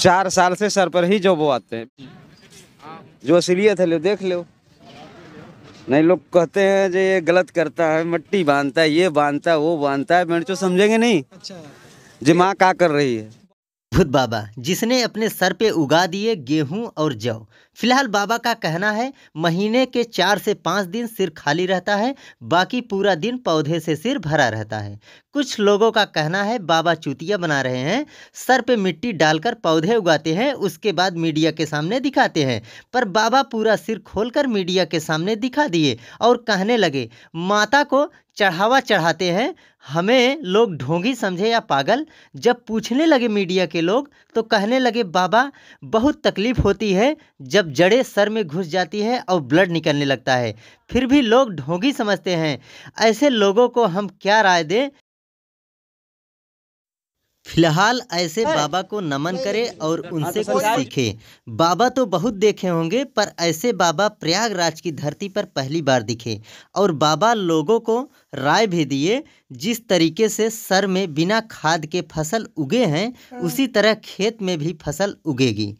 चार साल से सर पर ही जो आते हैं जो असलियत है लो देख लो नहीं लोग कहते हैं जो ये गलत करता है मट्टी बांधता है ये बांधता है वो बांधता है बेंचो समझेंगे नहीं अच्छा जी माँ क्या कर रही है खुद बाबा जिसने अपने सर पे उगा दिए गेहूं और जौ फिलहाल बाबा का कहना है महीने के चार से पाँच दिन सिर खाली रहता है बाकी पूरा दिन पौधे से सिर भरा रहता है कुछ लोगों का कहना है बाबा चूतिया बना रहे हैं सर पे मिट्टी डालकर पौधे उगाते हैं उसके बाद मीडिया के सामने दिखाते हैं पर बाबा पूरा सिर खोलकर मीडिया के सामने दिखा दिए और कहने लगे माता को चढ़ावा चढ़ाते हैं हमें लोग ढोंगी समझे या पागल जब पूछने लगे मीडिया के लोग तो कहने लगे बाबा बहुत तकलीफ़ होती है जब जड़े सर में घुस जाती है और ब्लड निकलने लगता है फिर भी लोग ढोंगी समझते हैं ऐसे लोगों को हम क्या राय दें फिलहाल ऐसे बाबा को नमन करें और उनसे कुछ सीखे बाबा तो बहुत देखे होंगे पर ऐसे बाबा प्रयागराज की धरती पर पहली बार दिखे और बाबा लोगों को राय भी दिए जिस तरीके से सर में बिना खाद के फसल उगे हैं हाँ। उसी तरह खेत में भी फसल उगेगी